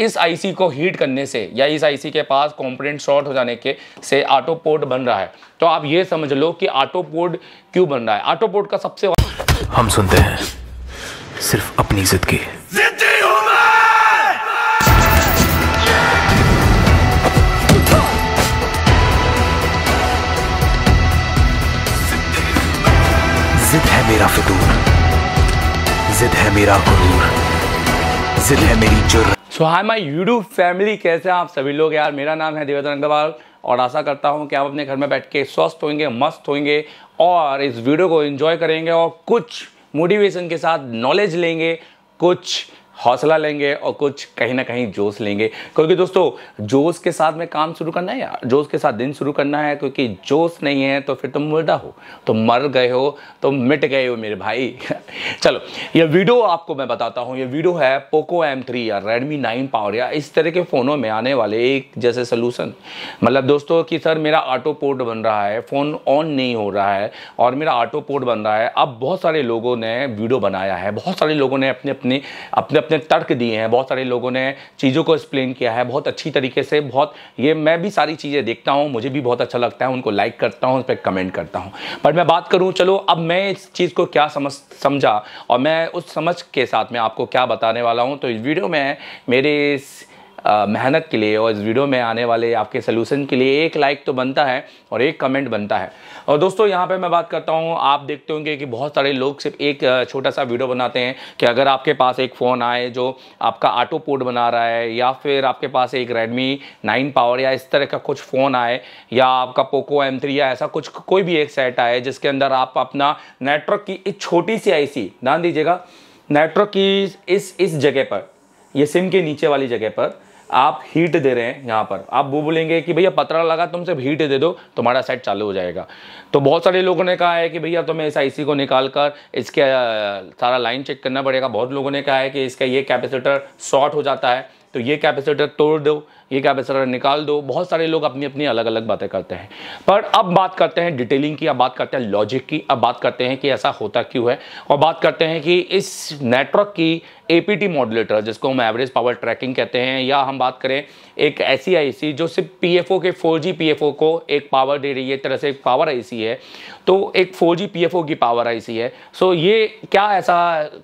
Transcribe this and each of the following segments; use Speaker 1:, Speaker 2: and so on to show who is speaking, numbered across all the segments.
Speaker 1: इस आईसी को हीट करने से या इस आईसी के पास कंपोनेंट शॉर्ट हो जाने के से ऑटो पोर्ट बन रहा है तो आप ये समझ लो कि ऑटो पोर्ट क्यों बन रहा है ऑटो पोर्ट का सबसे हम सुनते हैं सिर्फ अपनी जिद की जिद है मेरा फितूर जिद है मेरा गुरूर जिद है मेरी जुर्र so hi my YouTube family कैसे हैं आप सभी लोग यार मेरा नाम है देवेंद्र अग्रवाल और आशा करता हूं कि आप अपने घर में बैठ के स्वस्थ होंगे मस्त होंगे और इस वीडियो को एंजॉय करेंगे और कुछ मोटिवेशन के साथ नॉलेज लेंगे कुछ हौसला लेंगे और कुछ कहीं ना कहीं जोश लेंगे क्योंकि दोस्तों जोश के साथ में काम शुरू करना है या जोश के साथ दिन शुरू करना है क्योंकि जोश नहीं है तो फिर तुम मुर्दा हो तुम मर गए हो तो मिट गए हो मेरे भाई चलो ये वीडियो आपको मैं बताता हूँ ये वीडियो है पोको एम थ्री या रेडमी नाइन पावर या इस तरह के फ़ोनों में आने वाले एक जैसे सोलूसन मतलब दोस्तों कि सर मेरा ऑटो पोर्ट बन रहा है फ़ोन ऑन नहीं हो रहा है और मेरा ऑटो पोर्ट बन रहा है अब बहुत सारे लोगों ने वीडियो बनाया है बहुत सारे लोगों ने अपने अपने अपने अपने अपने तर्क दिए हैं बहुत सारे लोगों ने चीज़ों को एक्सप्लेन किया है बहुत अच्छी तरीके से बहुत ये मैं भी सारी चीज़ें देखता हूँ मुझे भी बहुत अच्छा लगता है उनको लाइक करता हूँ उस पर कमेंट करता हूँ पर मैं बात करूँ चलो अब मैं इस चीज़ को क्या समझ समझा और मैं उस समझ के साथ मैं आपको क्या बताने वाला हूँ तो इस वीडियो में मेरे मेहनत के लिए और इस वीडियो में आने वाले आपके सोल्यूशन के लिए एक लाइक तो बनता है और एक कमेंट बनता है और दोस्तों यहाँ पर मैं बात करता हूँ आप देखते होंगे कि बहुत सारे लोग सिर्फ एक छोटा सा वीडियो बनाते हैं कि अगर आपके पास एक फ़ोन आए जो आपका ऑटो पोर्ट बना रहा है या फिर आपके पास एक रेडमी नाइन पावर या इस तरह का कुछ फ़ोन आए या आपका पोको एम या ऐसा कुछ कोई भी एक सेट आए जिसके अंदर आप अपना नेटवर्क की एक छोटी सी आईसी ध्यान दीजिएगा नेटवर्क की इस इस जगह पर ये सिम के नीचे वाली जगह पर आप हीट दे रहे हैं यहाँ पर आप वो बोलेंगे कि भैया पतरा लगा तुम सिर्फ हीट दे दो तुम्हारा सेट चालू हो जाएगा तो बहुत सारे लोगों ने कहा है कि भैया तुम्हें इस आईसी को निकाल कर इसके सारा लाइन चेक करना पड़ेगा बहुत लोगों ने कहा है कि इसका ये कैपेसिटर शॉर्ट हो जाता है तो ये कैपेसिटर तोड़ दो ये क्या बेसर निकाल दो बहुत सारे लोग अपनी अपनी अलग अलग बातें करते हैं पर अब बात करते हैं डिटेलिंग की अब बात करते हैं लॉजिक की अब बात करते हैं कि ऐसा होता क्यों है और बात करते हैं कि इस नेटवर्क की एपीटी मॉडुलेटर जिसको हम एवरेज पावर ट्रैकिंग कहते हैं या हम बात करें एक ऐसी आईसी जो सिर्फ पीएफओ के 4G पीएफओ को एक पावर दे रही है तरह से एक पावर आईसी है तो एक 4G पीएफओ की पावर आईसी है सो ये क्या ऐसा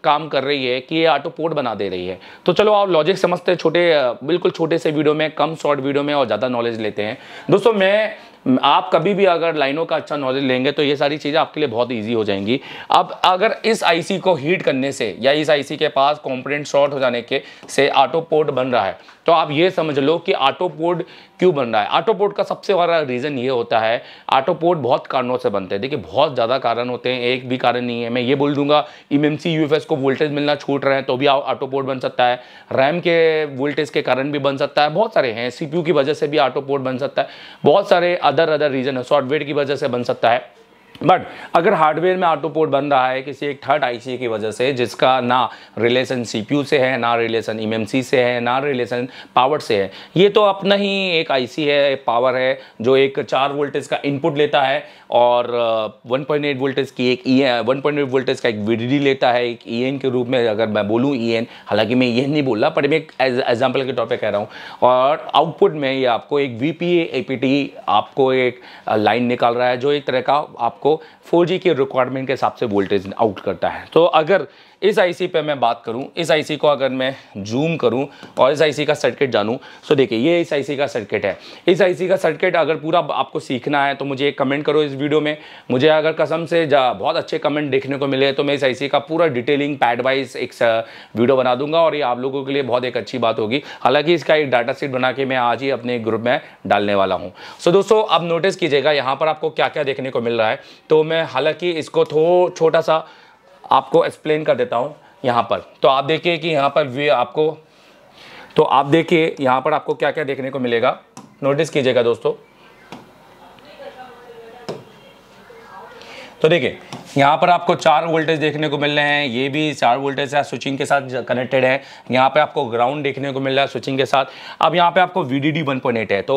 Speaker 1: काम कर रही है कि ये ऑटो पोर्ट बना दे रही है तो चलो आप लॉजिक समझते हैं छोटे बिल्कुल छोटे से वीडियो में कम शॉर्ट वीडियो में और ज़्यादा नॉलेज लेते हैं दोस्तों मैं आप कभी भी अगर लाइनों का अच्छा नॉलेज लेंगे तो ये सारी चीज़ें आपके लिए बहुत ईजी हो जाएंगी अब अगर इस आईसी को हीट करने से या इस आईसी के पास कॉम्पोनेंट शॉर्ट हो जाने के से ऑटो पोर्ट बन रहा है तो आप ये समझ लो कि ऑटो पोर्ट क्यों बन रहा है पोर्ट का सबसे बड़ा रीज़न ये होता है पोर्ट बहुत कारणों से बनते हैं देखिए बहुत ज़्यादा कारण होते हैं एक भी कारण नहीं है मैं ये बोल दूंगा एम एम को वोल्टेज मिलना छूट रहे हैं तो भी पोर्ट बन सकता है रैम के वोल्टेज के कारण भी बन सकता है बहुत सारे हैं सी की वजह से भी पोर्ट बन सकता है बहुत सारे अदर अदर रीज़न है सॉफ्टवेयर की वजह से बन सकता है बट अगर हार्डवेयर में ऑटो पोर्ट बन रहा है किसी एक थर्ड आईसी की वजह से जिसका ना रिलेशन सीपीयू से है ना रिलेशन ईएमसी से है ना रिलेशन पावर से है ये तो अपना ही एक आईसी है एक पावर है जो एक चार वोल्टेज का इनपुट लेता है और वन पॉइंट एट वोल्टेज की एक E one point eight voltage का एक वीडी लेता है एक ई e के रूप में अगर मैं बोलूँ ई e हालांकि मैं ये e नहीं बोल रहा पर मैं एग्जाम्पल के तौर पर कह रहा हूँ और आउटपुट में ये आपको एक वी पी आपको एक लाइन uh, निकाल रहा है जो एक तरह का आपको आपको 4G के रिक्वायरमेंट के हिसाब से वोल्टेज आउट करता है तो अगर इस आईसी पे मैं बात करूं इस आईसी को अगर मैं जूम करूं और इस आईसी का सर्किट जानूं तो देखिए ये इस आईसी का सर्किट है इस आईसी का सर्किट अगर पूरा आपको सीखना है तो मुझे एक कमेंट करो इस वीडियो में मुझे अगर कसम से बहुत अच्छे कमेंट देखने को मिले तो मैं इस आईसी का पूरा डिटेलिंग पैड वाइज एक वीडियो बना दूंगा और ये आप लोगों के लिए बहुत एक अच्छी बात होगी हालांकि इसका एक डाटा सीट बना के मैं आज ही अपने ग्रुप में डालने वाला हूँ सो दोस्तों आप नोटिस कीजिएगा यहाँ पर आपको क्या क्या देखने को मिल रहा है तो मैं हालांकि इसको थो छोटा सा आपको एक्सप्लेन कर देता हूँ यहाँ पर तो आप देखिए कि यहाँ पर वे आपको तो आप देखिए यहाँ पर आपको क्या क्या देखने को मिलेगा नोटिस कीजिएगा दोस्तों तो देखिए यहाँ पर आपको चार वोल्टेज देखने को मिल रहे हैं ये भी चार वोल्टेज है स्विचिंग के साथ कनेक्टेड है यहाँ पे आपको ग्राउंड देखने को मिल रहा है स्विचिंग के साथ अब यहाँ पे आपको वी डी है तो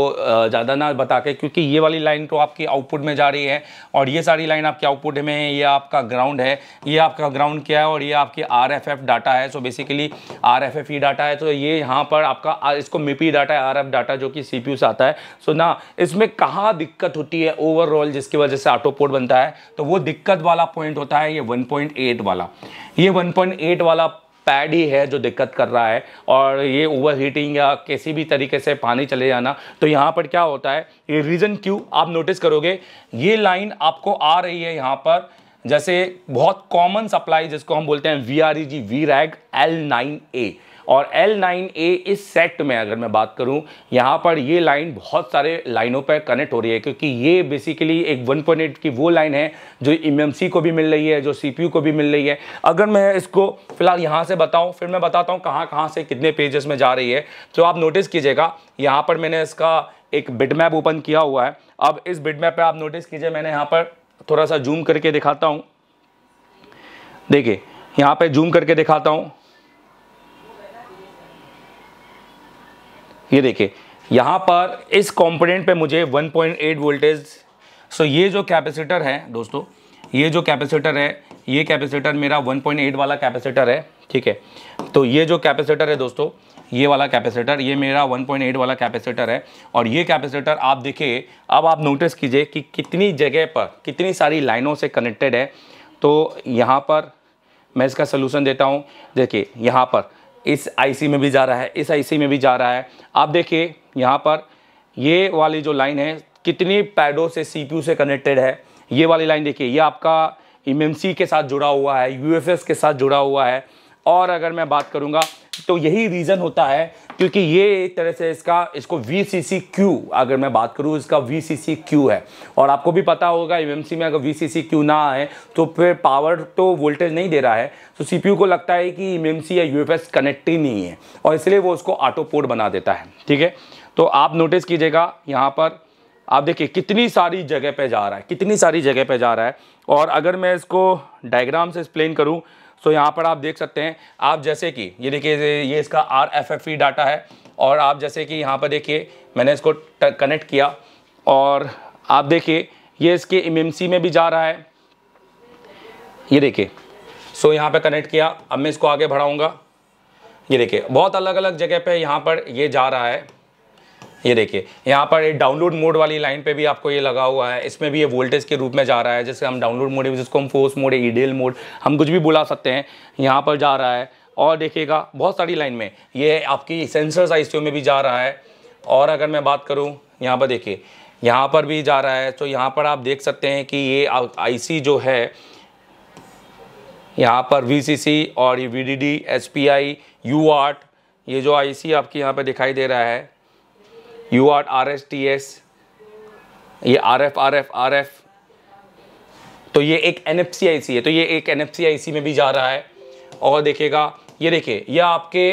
Speaker 1: ज़्यादा ना बता के क्योंकि ये वाली लाइन तो आपकी आउटपुट में जा रही है और ये सारी लाइन आपकी आउटपुट में है ये आपका ग्राउंड है ये आपका ग्राउंड क्या है और ये आपकी आर एफ एफ डाटा है so basically R F F data है तो ये यहाँ पर आपका इसको मिपी डाटा e है आर डाटा जो कि सी से आता है सो ना इसमें कहाँ दिक्कत होती है ओवरऑल जिसकी वजह से ऑटो पोर्ट बनता है तो वो दिक्कत वाला पॉइंट होता है ये 1.8 वाला ये 1.8 वाला पैड ही है जो दिक्कत कर रहा है और ये ओवर हीटिंग या किसी भी तरीके से पानी चले जाना तो यहाँ पर क्या होता है ये रीज़न क्यों आप नोटिस करोगे ये लाइन आपको आ रही है यहाँ पर जैसे बहुत कॉमन सप्लाई जिसको हम बोलते हैं V R E G V reg L nine A और एल नाइन ए इस सेट में अगर मैं बात करूं यहां पर ये लाइन बहुत सारे लाइनों पर कनेक्ट हो रही है क्योंकि ये बेसिकली एक 1.8 की वो लाइन है जो एम को भी मिल रही है जो सी को भी मिल रही है अगर मैं इसको फिलहाल यहाँ से बताऊँ फिर मैं बताता हूँ कहाँ कहाँ से कितने पेजेस में जा रही है तो आप नोटिस कीजिएगा यहाँ पर मैंने इसका एक मैप ओपन किया हुआ है अब इस मैप पर आप नोटिस कीजिए मैंने यहाँ पर थोड़ा सा जूम करके दिखाता हूँ देखिए यहाँ पे जूम करके दिखाता हूँ ये देखिए यहाँ पर इस कॉम्पोनेंट पे मुझे 1.8 वोल्टेज सो ये जो कैपेसिटर है दोस्तों ये जो कैपेसिटर है ये कैपेसिटर मेरा 1.8 वाला कैपेसिटर है ठीक है तो ये जो कैपेसिटर है दोस्तों ये वाला कैपेसिटर ये मेरा 1.8 वाला कैपेसिटर है और ये कैपेसिटर आप देखिए अब आप नोटिस कीजिए कि कितनी जगह पर कितनी सारी लाइनों से कनेक्टेड है तो यहाँ पर मैं इसका सोल्यूशन देता हूँ देखिए यहाँ पर इस आईसी में भी जा रहा है इस आईसी में भी जा रहा है आप देखिए यहाँ पर ये वाली जो लाइन है कितनी पैडों से सीपीयू से कनेक्टेड है ये वाली लाइन देखिए ये आपका एम के साथ जुड़ा हुआ है यूएफएस के साथ जुड़ा हुआ है और अगर मैं बात करूँगा तो यही रीज़न होता है क्योंकि ये एक तरह से इसका इसको वी सी सी क्यू अगर मैं बात करूँ इसका वी सी सी क्यू है और आपको भी पता होगा एम में अगर वी सी सी क्यू ना आए तो फिर पावर तो वोल्टेज नहीं दे रहा है तो सी पी यू को लगता है कि एम या यू कनेक्ट ही नहीं है और इसलिए वो उसको ऑटो पोर्ट बना देता है ठीक है तो आप नोटिस कीजिएगा यहाँ पर आप देखिए कितनी सारी जगह पर जा रहा है कितनी सारी जगह पर जा रहा है और अगर मैं इसको डायग्राम से एक्सप्लेन करूँ सो यहाँ पर आप देख सकते हैं आप जैसे कि ये देखिए ये इसका R F F E data है और आप जैसे कि यहाँ पर देखिए मैंने इसको कनेक्ट किया और आप देखिए ये इसके एम में भी जा रहा है ये देखिए सो so, यहाँ पर कनेक्ट किया अब मैं इसको आगे बढ़ाऊँगा ये देखिए बहुत अलग अलग जगह पर यहाँ पर ये जा रहा है ये देखिए यहाँ पर एक डाउनलोड मोड वाली लाइन पे भी आपको ये लगा हुआ है इसमें भी ये वोल्टेज के रूप में जा रहा है जैसे हम डाउनलोड मोड जिसको हम फोर्स मोड है ईडेल मोड हम कुछ भी बुला सकते हैं यहाँ पर जा रहा है और देखिएगा बहुत सारी लाइन में ये आपकी सेंसर साइज में भी जा रहा है और अगर मैं बात करूँ यहाँ पर देखिए यहाँ पर भी जा रहा है तो यहाँ पर आप देख सकते हैं कि ये आई जो है यहाँ पर वी और ये वी डी ये जो आई आपकी यहाँ पर दिखाई दे रहा है U R R S T S ये R F R F R F तो ये एक एन एफ सी आई सी है तो ये एक एन एफ सी आई सी में भी जा रहा है और देखिएगा ये देखिए ये आपके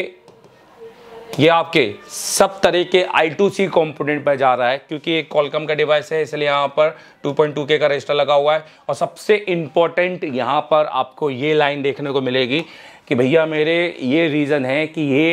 Speaker 1: ये आपके सब तरह के आई टू सी कॉम्पोनेंट पर जा रहा है क्योंकि एक कॉलकम का डिवाइस है इसलिए यहाँ पर 2.2 के का रजिस्टर लगा हुआ है और सबसे इम्पोर्टेंट यहाँ पर आपको ये लाइन देखने को मिलेगी कि भैया मेरे ये रीज़न है कि ये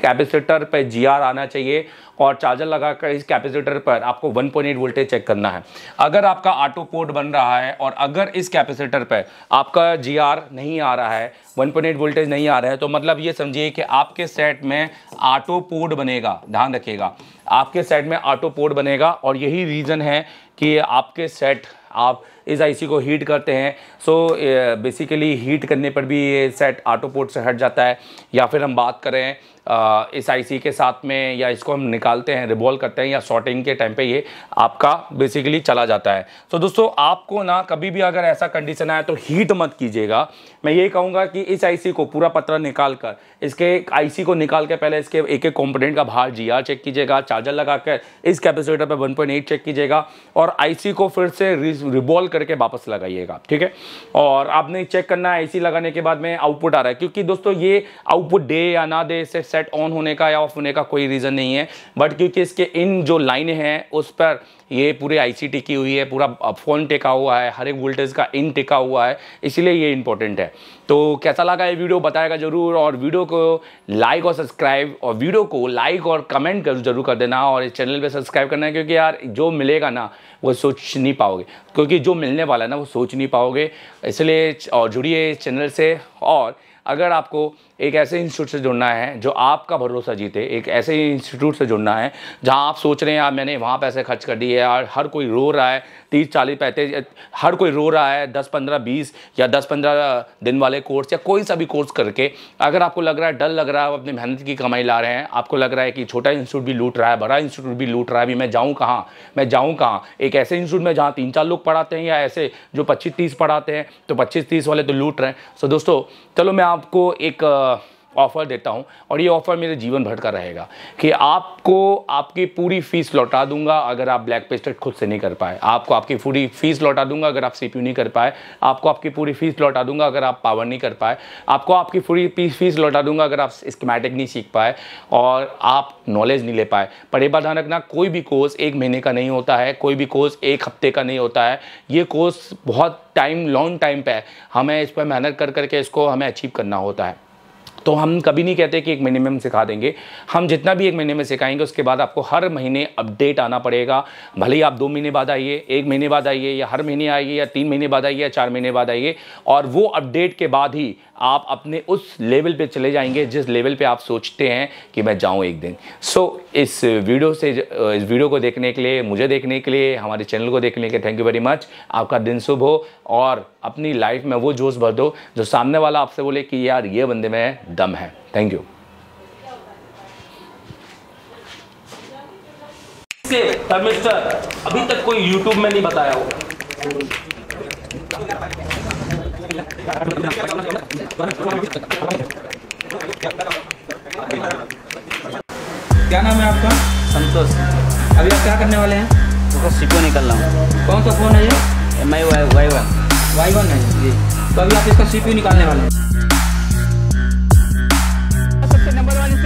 Speaker 1: कैपेसिटर पर जी आना चाहिए और चार्जर लगाकर इस कैपेसिटर पर आपको 1.8 पॉइंट वोल्टेज चेक करना है अगर आपका ऑटो पोर्ट बन रहा है और अगर इस कैपेसिटर पर आपका जी नहीं आ रहा है 1.8 पॉइंट वोल्टेज नहीं आ रहा है तो मतलब ये समझिए कि आपके सेट में ऑटो पोर्ट बनेगा ध्यान रखिएगा आपके सेट में ऑटो पोर्ट बनेगा और यही रीज़न है कि आपके सेट आप इस आईसी को हीट करते हैं सो बेसिकली हीट करने पर भी ये सेट ऑटो पोर्ट से हट जाता है या फिर हम बात करें इस आईसी के साथ में या इसको हम निकालते हैं रिबॉल करते हैं या शॉर्टिंग के टाइम पे ये आपका बेसिकली चला जाता है सो so, दोस्तों आपको ना कभी भी अगर ऐसा कंडीशन आए तो हीट मत कीजिएगा मैं ये कहूँगा कि इस आईसी को पूरा पत्रा निकाल कर इसके आईसी को निकाल के पहले इसके एक एक कॉम्पोनेंट का भार जी चेक कीजिएगा चार्जर लगा कर इस कैपेसिटर पर वन चेक कीजिएगा और आई को फिर से रिबॉल करके वापस लगाइएगा ठीक है और आपने चेक करना है एसी लगाने के बाद में आउटपुट आ रहा है क्योंकि दोस्तों ये आउटपुट डे या ना दे से सेट ऑन होने का या ऑफ होने का कोई रीज़न नहीं है बट क्योंकि इसके इन जो लाइन है उस पर ये पूरे आईसीटी टिकी हुई है पूरा फोन टिका हुआ है हर एक वोल्टेज का इन टिका हुआ है इसीलिए ये इंपॉर्टेंट है तो कैसा लगा ये वीडियो बताएगा जरूर और वीडियो को लाइक और सब्सक्राइब और वीडियो को लाइक और कमेंट कर जरूर कर देना और इस चैनल पे सब्सक्राइब करना क्योंकि यार जो मिलेगा ना वो सोच नहीं पाओगे क्योंकि जो मिलने वाला है ना वो सोच नहीं पाओगे इसलिए और जुड़िए इस चैनल से और अगर आपको एक ऐसे इंस्टीट्यूट से जुड़ना है जो आपका भरोसा जीते एक ऐसे इंस्टीट्यूट से जुड़ना है जहाँ आप सोच रहे हैं यार मैंने वहाँ पैसे खर्च कर दिए यार हर कोई रो रहा है तीस चालीस पैंतीस हर कोई रो रहा है दस पंद्रह बीस या दस पंद्रह दिन वाले कोर्स या कोई सा भी कोर्स करके अगर आपको लग रहा है डर लग रहा है आप अपनी मेहनत की कमाई ला रहे हैं आपको लग रहा है कि छोटा इंस्टीट्यूट भी लूट रहा है बड़ा इंस्टीट्यूट भी लूट रहा है अभी मैं जाऊँ कहाँ मैं जाऊँ कहाँ एक ऐसे इंस्टीट्यूट में जहाँ तीन चार लोग पढ़ाते हैं या ऐसे जो पच्चीस तीस पढ़ाते हैं तो पच्चीस तीस वाले तो लूट रहे हैं सो दोस्तों चलो मैं आप आपको एक ऑफ़र देता हूँ और ये ऑफ़र मेरे जीवन भर का रहेगा कि आपको आपकी पूरी फ़ीस लौटा दूंगा अगर आप ब्लैक पेस्टेड खुद से नहीं कर पाए आपको आपकी पूरी फ़ीस लौटा दूंगा अगर आप सी नहीं कर पाए आपको आपकी पूरी फ़ीस लौटा दूंगा अगर आप पावर नहीं कर पाए आपको आपकी पूरी फ़ीस लौटा दूंगा अगर आप स्कमेटिक नहीं सीख पाए और आप नॉलेज नहीं ले पाए पर ये बात ध्यान रखना कोई भी कोर्स एक महीने का नहीं होता है कोई भी कोर्स एक हफ्ते का नहीं होता है ये कोर्स बहुत टाइम लॉन्ग टाइम पे है हमें इस पर मेहनत कर करके इसको हमें अचीव करना होता है तो हम कभी नहीं कहते कि एक महीने में हम सिखा देंगे हम जितना भी एक महीने में सिखाएंगे उसके बाद आपको हर महीने अपडेट आना पड़ेगा भले ही आप दो महीने बाद आइए एक महीने बाद आइए या हर महीने आइए या तीन महीने बाद आइए या चार महीने बाद आइए और वो अपडेट के बाद ही आप अपने उस लेवल पे चले जाएंगे जिस लेवल पे आप सोचते हैं कि मैं जाऊं एक दिन सो so, इस वीडियो से इस वीडियो को देखने के लिए मुझे देखने के लिए हमारे चैनल को देखने के लिए थैंक यू वेरी मच आपका दिन शुभ हो और अपनी लाइफ में वो जोश भर दो जो सामने वाला आपसे बोले कि यार ये बंदे में दम है थैंक यू अभी तक कोई यूट्यूब में नहीं बताया होगा क्या नाम है आपका संतोष अभी आप क्या करने वाले हैं तो सीपो निकल रहा हूँ कौन सा फ़ोन है ये M I Y Y one Y one है जी तो अभी आप इसका सी निकालने वाले हैं सबसे नंबर